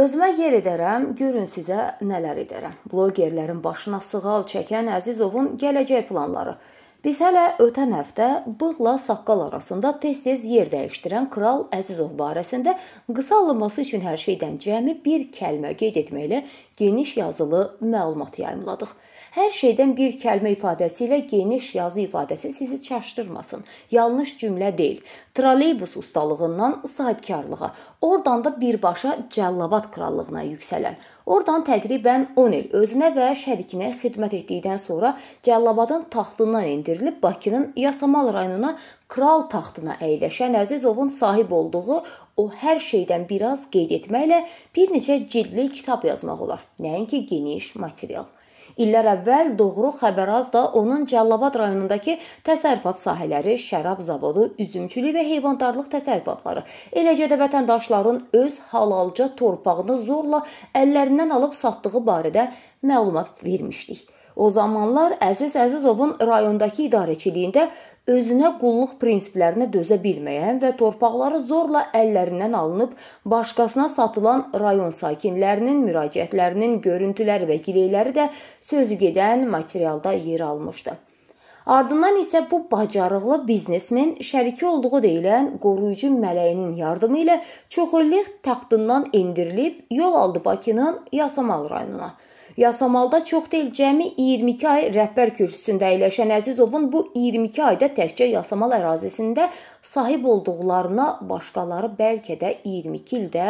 Özümə yer edərəm, görün sizə nələr edərəm. Blogerlərin başına sığal çəkən Əzizovun gələcək planları. Biz hələ ötən həftə bığla saqqal arasında tez-tez yer dəyişdirən kral Əzizov barəsində qısa alınması üçün hər şeydən cəmi bir kəlmə qeyd etməklə geniş yazılı məlumat yayımladıq. Hər şeydən bir kəlmə ifadəsi ilə geniş yazı ifadəsi sizi çaşdırmasın. Yanlış cümlə deyil. Trolleybus ustalığından sahibkarlığa, oradan da birbaşa Cəllabat krallığına yüksələn. Oradan təqribən 10 il özünə və şərikinə xidmət etdikdən sonra Cəllabadın taxtından endirilib Bakının Yasamal rayonuna kral taxtına əyləşən Əzizovun sahib olduğu o hər şeydən biraz qeyd etməklə bir neçə cildli kitab yazmaq olar. Nəinki geniş material. İllər əvvəl Doğru Xəbəraz da onun Cəllabad rayonundakı təsərrüfat sahələri, şərab zavodu, üzümçülük və heyvandarlıq təsərrüfatları, eləcə də vətəndaşların öz halalca torpağını zorla əllərindən alıb satdığı barədə məlumat vermişdik. O zamanlar Əziz Əzizovun rayondakı idarəçiliyində özünə qulluq prinsiplərinə dözə bilməyən və torpaqları zorla əllərindən alınıb başqasına satılan rayon sakinlərinin müraciətlərinin görüntüləri və gileyləri də sözü gedən materialda yer almışdı. Ardından isə bu bacarıqlı biznesmen şəriki olduğu deyilən qoruyucu mələyinin yardımı ilə çoxillik taxtından endirilib yol aldı Bakının Yasamal rayonuna. Yasamalda çox deyil, cəmi 22 ay rəhbər kürsüsündə əyləşən Əzizovun bu 22 ayda təkcə Yasamal ərazisində sahib olduqlarına başqaları bəlkə də 22 ildə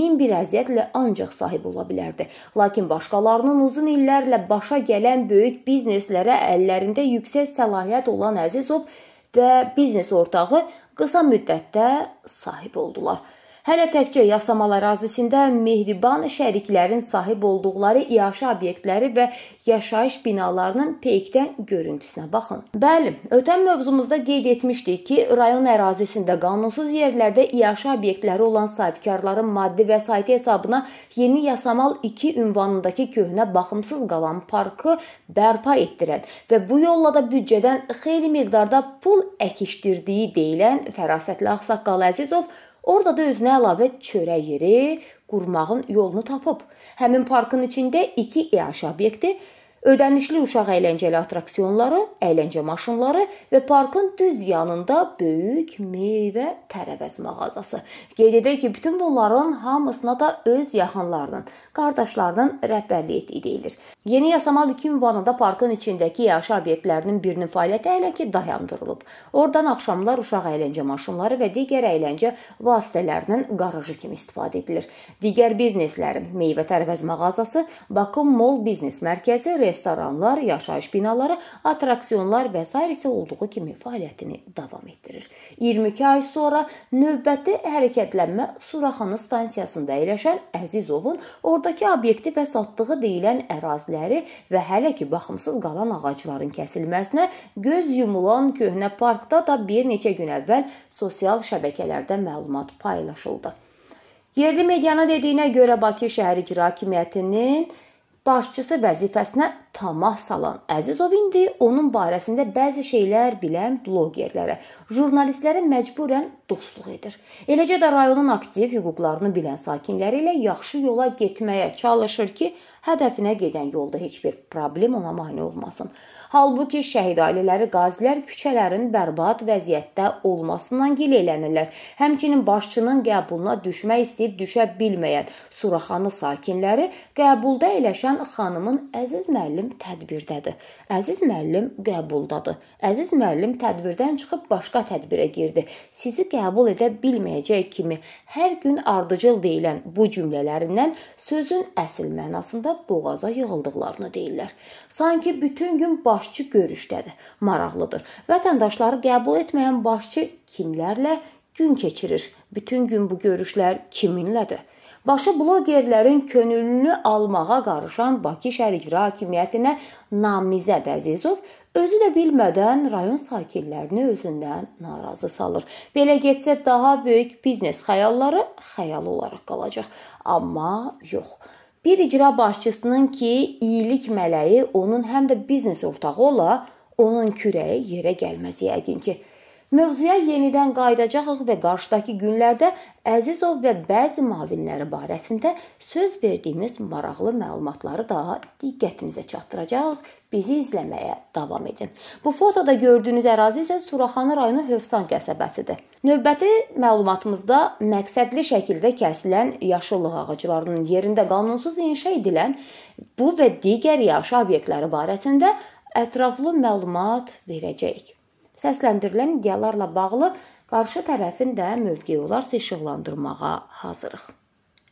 min bir əziyyətlə ancaq sahib ola bilərdi. Lakin başqalarının uzun illərlə başa gələn böyük bizneslərə əllərində yüksək səlahiyyət olan Əzizov və biznes ortağı qısa müddətdə sahib oldular. Hələ təkcə yasamalar ərazisində mehriban şəriklərin sahib olduqları iaşə obyektləri və yaşayış binalarının peykdən görüntüsünə baxın. Bəli, ötən mövzumuzda qeyd etmişdik ki, rayon ərazisində qanunsuz yerlərdə iaşə obyektləri olan sahibkarların maddi vəsaiti hesabına yeni yasamal 2 ünvanındakı köhnə baxımsız qalan parkı bərpa etdirən və bu yolla da büdcədən xeyli miqdarda pul əkişdirdiyi deyilən fərasətli ağsaqqal Əzizov Orada da özünə əlavə çörək yeri qurmağın yolunu tapıb. Həmin parkın içində 2 iaş e obyekti Ödənişli uşaq əyləncəli attraksionları, əyləncə maşınları və parkın düz yanında böyük meyvə tərəvəz mağazası. Qeyd edək ki, bütün bunların hamısına da öz yaxınlarının, qardaşlarının rəhbərliyi edilir. Yeni yasamal 2 ünvanında parkın içindəki yaşa obyektlərinin birinin fəaliyyəti hələ ki dayandırılıb. Oradan axşamlar uşaq əyləncə maşınları və digər əyləncə vasitələrinin qarajı kimi istifadə edilir. Digər bizneslərin meyvə tərəvəz mağazası, Bakı Mall biznes mərkəzi, restoranlar, yaşayış binaları, attraksionlar və s. isə olduğu kimi fəaliyyətini davam etdirir. 22 ay sonra növbəti hərəkətlənmə Suraxanı stansiyasında yerləşən Əzizovun ordakı obyekti və satdığı deyilən əraziləri və hələ ki baxımsız qalan ağacların kəsilməsinə göz yumulan köhnə parkda da bir neçə gün əvvəl sosial şəbəkələrdə məlumat paylaşıldı. Yerli medianın dediyinə görə Bakı şəhər icra hakimiyyətinin başçısı vəzifəsinə tamah salan Əzizov indi onun barəsində bəzi şeylər bilən bloqerlərə, jurnalistlərə məcburən dostluq edir. Eləcə də rayonun aktiv hüquqlarını bilən sakinləri ilə yaxşı yola getməyə çalışır ki, hədəfinə gedən yolda heç bir problem ona mane olmasın. Halbuki şəhid ailələri qazilər küçələrin bərbad vəziyyətdə olmasından gileylənirlər. Həmçinin başçının qəbuluna düşmək istəyib düşə bilməyən Suraxanı sakinləri qəbulda eləşən xanımın Əziz müəllim tədbirdədir. Əziz müəllim qəbuldadır. Əziz müəllim tədbirdən çıxıb başqa tədbirə girdi. Sizi qəbul edə bilməyəcək kimi hər gün ardıcıl deyilən bu cümlələrindən sözün əsl mənasında boğaza yığıldıqlarını deyirlər. Sanki bütün gün başçı görüşdədir. Maraqlıdır. Vətəndaşları qəbul etməyən başçı kimlərlə gün keçirir? Bütün gün bu görüşlər kiminlədir? Başı bloqerlərin könlünü almağa qarışan Bakı şəhər icra hakimiyyətinə namizəd Əzizov özü də bilmədən rayon sakinlərini özündən narazı salır. Belə getsə daha böyük biznes xəyalları xəyal olaraq qalacaq. Amma yox. Bir icra başçısının ki, iyilik mələyi onun həm də biznes ortağı ola, onun kürəyi yerə gəlməz yəqin ki. Mövzuya yenidən qayıdacağıq və qarşıdakı günlərdə Əzizov və bəzi mavinləri barəsində söz verdiyimiz maraqlı məlumatları daha diqqətinizə çatdıracağıq. Bizi izləməyə davam edin. Bu fotoda gördüyünüz ərazi isə Suraxanı rayonu Hövsan qəsəbəsidir. Növbəti məlumatımızda məqsədli şəkildə kəsilən yaşıllıq ağaclarının yerində qanunsuz inşa edilən bu və digər yaşayış obyektləri barəsində ətraflı məlumat verəcəyik. Səsləndirilən iddialarla bağlı qarşı tərəfin də mövqeyi olarsa işıqlandırmağa hazırıq.